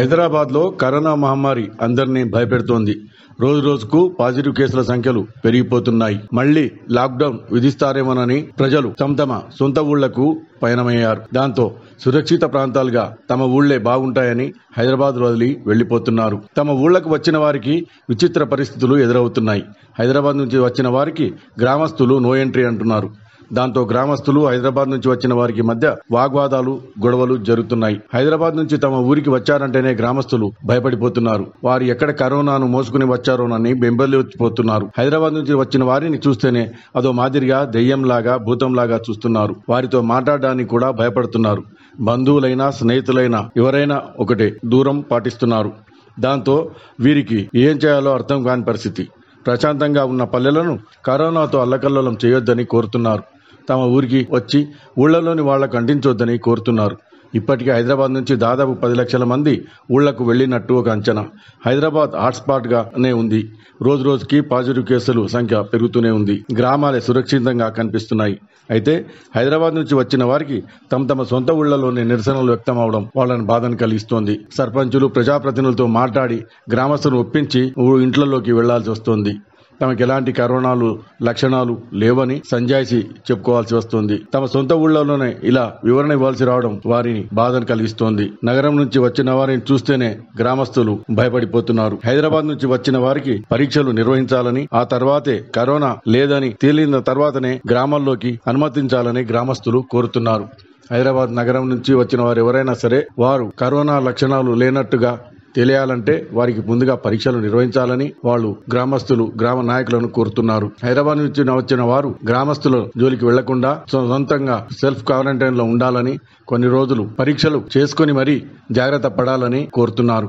హైదరాబాద్లో కరోనా మహమ్మారి అందరినీ భయపెడుతోంది రోజు రోజుకు పాజిటివ్ కేసుల సంఖ్యలు పెరిగిపోతున్నాయి మళ్లీ లాక్డౌన్ విధిస్తారేమోనని ప్రజలు తమ తమ సొంత ఊళ్లకు పయనమయ్యారు దాంతో సురక్షిత ప్రాంతాలుగా తమ ఊళ్లే బాగుంటాయని హైదరాబాద్ వదిలి వెళ్లిపోతున్నారు తమ ఊళ్లకు వచ్చిన వారికి విచిత్ర పరిస్థితులు ఎదురవుతున్నాయి హైదరాబాద్ నుంచి వచ్చిన వారికి గ్రామస్తులు నో ఎంట్రీ అంటున్నారు దాంతో గ్రామస్తులు హైదరాబాద్ నుంచి వచ్చిన వారికి మధ్య వాగ్వాదాలు గొడవలు జరుగుతున్నాయి హైదరాబాద్ నుంచి తమ ఊరికి వచ్చారంటేనే గ్రామస్తులు భయపడిపోతున్నారు వారు ఎక్కడ కరోనాను మోసుకుని వచ్చారోనని బెంబర్లిపోతున్నారు హైదరాబాద్ నుంచి వచ్చిన వారిని చూస్తేనే అదో మాదిరిగా దెయ్యంలాగా భూతంలాగా చూస్తున్నారు వారితో మాట్లాడడానికి కూడా భయపడుతున్నారు బంధువులైనా స్నేహితులైనా ఎవరైనా ఒకటే దూరం పాటిస్తున్నారు దాంతో వీరికి ఏం చేయాలో అర్థం కాని పరిస్థితి ప్రశాంతంగా ఉన్న పల్లెలను కరోనాతో అల్లకల్లోలం చేయొద్దని కోరుతున్నారు తమ ఊరికి వచ్చి ఊళ్లలోని వాళ్లకు అంటించొద్దని కోరుతున్నారు ఇప్పటికే హైదరాబాద్ నుంచి దాదాపు పది లక్షల మంది ఊళ్లకు వెళ్లినట్టు ఒక అంచనా హైదరాబాద్ హాట్స్పాట్ గానే ఉంది రోజు రోజుకి పాజిటివ్ కేసుల సంఖ్య పెరుగుతూనే ఉంది గ్రామాలే సురక్షితంగా కనిపిస్తున్నాయి అయితే హైదరాబాద్ నుంచి వచ్చిన వారికి తమ తమ సొంత ఊళ్లలోనే నిరసనలు వ్యక్తం అవడం వాళ్ళని బాధను కలిగిస్తోంది సర్పంచులు ప్రజాప్రతినిధులతో మాట్లాడి గ్రామస్తులను ఒప్పించి ఇంట్లలోకి వెళ్లాల్సి వస్తోంది తమకు ఎలాంటి కరోనాలు లక్షణాలు లేవని సంజాయిషి చెప్పుకోవాల్సి వస్తుంది తమ సొంత ఊళ్ళలోనే ఇలా వివరణ ఇవ్వాల్సి రావడం వారిని బాధను కలిగిస్తోంది నగరం నుంచి వచ్చిన వారిని చూస్తేనే గ్రామస్తులు భయపడిపోతున్నారు హైదరాబాద్ నుంచి వచ్చిన వారికి పరీక్షలు నిర్వహించాలని ఆ తర్వాతే కరోనా లేదని తేలిన తర్వాతనే గ్రామాల్లోకి అనుమతించాలని గ్రామస్తులు కోరుతున్నారు హైదరాబాద్ నగరం నుంచి వచ్చిన వారు ఎవరైనా సరే వారు కరోనా లక్షణాలు లేనట్టుగా తెలియాలంటే వారికి ముందుగా పరీక్షలు నిర్వహించాలని వాళ్ళు గ్రామస్తులు గ్రామ నాయకులను కోరుతున్నారు హైదరాబాద్ నుంచి వచ్చిన వారు గ్రామస్తుల జోలికి వెళ్లకుండా సొంతంగా సెల్ఫ్ క్వారంటైన్ లో ఉండాలని కొన్ని రోజులు పరీక్షలు చేసుకుని మరీ జాగ్రత్త పడాలని కోరుతున్నారు